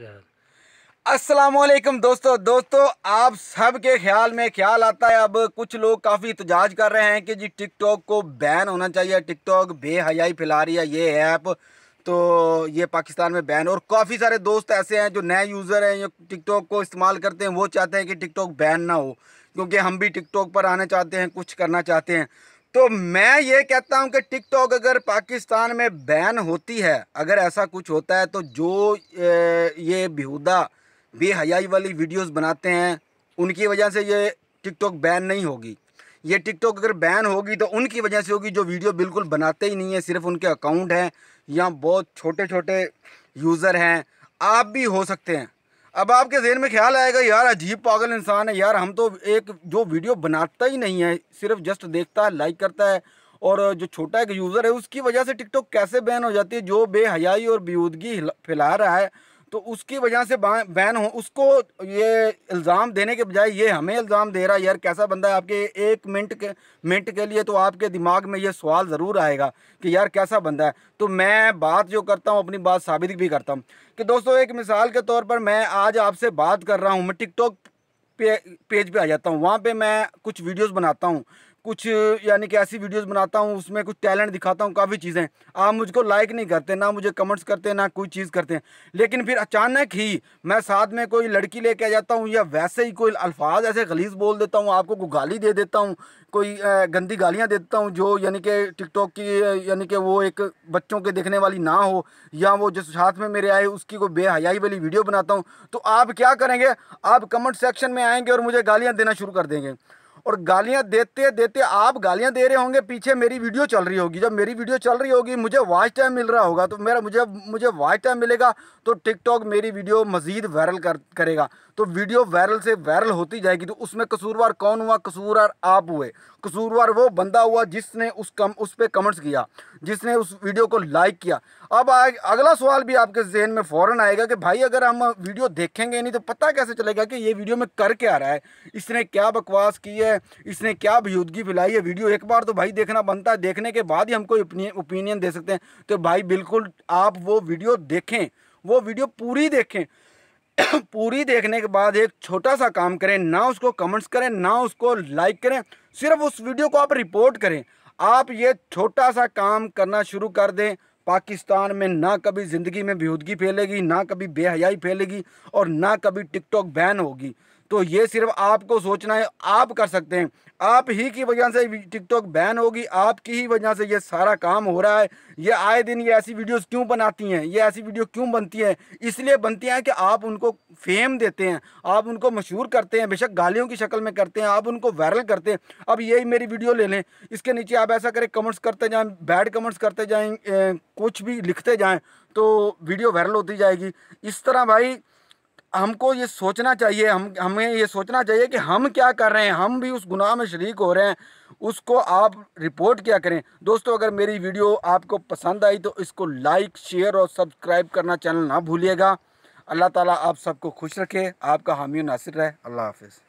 वालेकुम दोस्तों दोस्तों आप सब के ख्याल में ख्याल आता है अब कुछ लोग काफ़ी इतजाज कर रहे हैं कि जी टिकटॉक को बैन होना चाहिए टिकटॉक बेहयाई फैला रही है ये ऐप तो ये पाकिस्तान में बैन और काफ़ी सारे दोस्त ऐसे हैं जो नए यूज़र हैं जो टिकटॉक को इस्तेमाल करते हैं वो चाहते हैं कि टिकटॉक बैन ना हो क्योंकि हम भी टिकटॉक पर आना चाहते हैं कुछ करना चाहते हैं तो मैं ये कहता हूँ कि टिकटॉक अगर पाकिस्तान में बैन होती है अगर ऐसा कुछ होता है तो जो ये बेहूदा बेहयाई वाली वीडियोस बनाते हैं उनकी वजह से ये टिकटॉक बैन नहीं होगी ये टिकटॉक अगर बैन होगी तो उनकी वजह से होगी जो वीडियो बिल्कुल बनाते ही नहीं है सिर्फ उनके अकाउंट हैं या बहुत छोटे छोटे यूज़र हैं आप भी हो सकते हैं अब आपके जहन में ख्याल आएगा यार अजीब पागल इंसान है यार हम तो एक जो वीडियो बनाता ही नहीं है सिर्फ जस्ट देखता है लाइक करता है और जो छोटा एक यूज़र है उसकी वजह से टिकटॉक कैसे बैन हो जाती है जो बेहयाई और बेहूदगी फैला रहा है तो उसकी वजह से बैन हो उसको ये इल्ज़ाम देने के बजाय ये हमें इल्ज़ाम दे रहा है यार कैसा बंदा है आपके एक मिनट के मिनट के लिए तो आपके दिमाग में ये सवाल ज़रूर आएगा कि यार कैसा बंदा है तो मैं बात जो करता हूँ अपनी बात साबित भी करता हूँ कि दोस्तों एक मिसाल के तौर पर मैं आज आपसे बात कर रहा हूँ मैं टिकटॉक पे पेज पे आ जाता हूँ वहाँ पर मैं कुछ वीडियोज़ बनाता हूँ कुछ यानी कि ऐसी वीडियोस बनाता हूँ उसमें कुछ टैलेंट दिखाता हूँ काफ़ी चीज़ें आप मुझको लाइक नहीं करते ना मुझे कमेंट्स करते ना कोई चीज़ करते हैं लेकिन फिर अचानक ही मैं साथ में कोई लड़की लेके आ जाता हूँ या वैसे ही कोई अल्फाज ऐसे गलीस बोल देता हूँ आपको कोई गाली दे देता हूँ कोई गंदी गालियाँ दे देता हूँ जो यानी कि टिकटॉक की यानी कि वो एक बच्चों के देखने वाली ना हो या वो जिस साथ में मेरे आए उसकी कोई बेहयाई वाली वीडियो बनाता हूँ तो आप क्या करेंगे आप कमेंट सेक्शन में आएँगे और मुझे गालियाँ देना शुरू कर देंगे और गालियाँ देते देते आप गालियाँ दे रहे होंगे पीछे मेरी वीडियो चल रही होगी जब मेरी वीडियो चल रही होगी मुझे वॉच टाइम मिल रहा होगा तो मेरा मुझे मुझे वॉच टाइम मिलेगा तो टिकटॉक मेरी वीडियो मज़ीद वायरल कर करेगा तो वीडियो वायरल से वायरल होती जाएगी तो उसमें कसूरवार कौन हुआ कसूरवार आप हुए कसूरवार वो बंदा हुआ जिसने उस कम उस पर कमेंट्स किया जिसने उस वीडियो को लाइक किया अब अगला सवाल भी आपके जहन में फ़ौरन आएगा कि भाई अगर हम वीडियो देखेंगे नहीं तो पता कैसे चलेगा कि ये वीडियो में कर क्या रहा है इसने क्या बकवास की है इसने क्या बेहूदगी फैलाई है वीडियो एक बार तो भाई देखना बनता है देखने के बाद ही हमको ओपिनियन दे सकते हैं तो भाई बिल्कुल आप वो वीडियो देखें वो वीडियो पूरी देखें पूरी देखने के बाद एक छोटा सा काम करें ना उसको कमेंट्स करें ना उसको लाइक करें सिर्फ उस वीडियो को आप रिपोर्ट करें आप ये छोटा सा काम करना शुरू कर दें पाकिस्तान में ना कभी ज़िंदगी में बेहूदगी फैलेगी ना कभी बेहयाई फैलेगी और ना कभी टिकटॉक बैन होगी तो ये सिर्फ आपको सोचना है आप कर सकते हैं आप ही की वजह से टिकटॉक बैन होगी आपकी ही वजह से ये सारा काम हो रहा है ये आए दिन ये ऐसी वीडियोस क्यों बनाती हैं ये ऐसी वीडियो क्यों बनती हैं इसलिए बनती हैं कि आप उनको फेम देते हैं आप उनको मशहूर करते हैं बेशक गालियों की शक्ल में करते हैं आप उनको वायरल करते हैं अब यही मेरी वीडियो ले लें इसके नीचे आप ऐसा करें कमेंट्स करते जाएँ बैड कमेंट्स करते जाएँ कुछ भी लिखते जाएँ तो वीडियो वायरल होती जाएगी इस तरह भाई हमको ये सोचना चाहिए हम हमें ये सोचना चाहिए कि हम क्या कर रहे हैं हम भी उस गुनाह में शरीक हो रहे हैं उसको आप रिपोर्ट क्या करें दोस्तों अगर मेरी वीडियो आपको पसंद आई तो इसको लाइक शेयर और सब्सक्राइब करना चैनल ना भूलिएगा अल्लाह ताला आप सबको खुश रखे आपका हामी नासिर रहे अल्लाह हाफिज़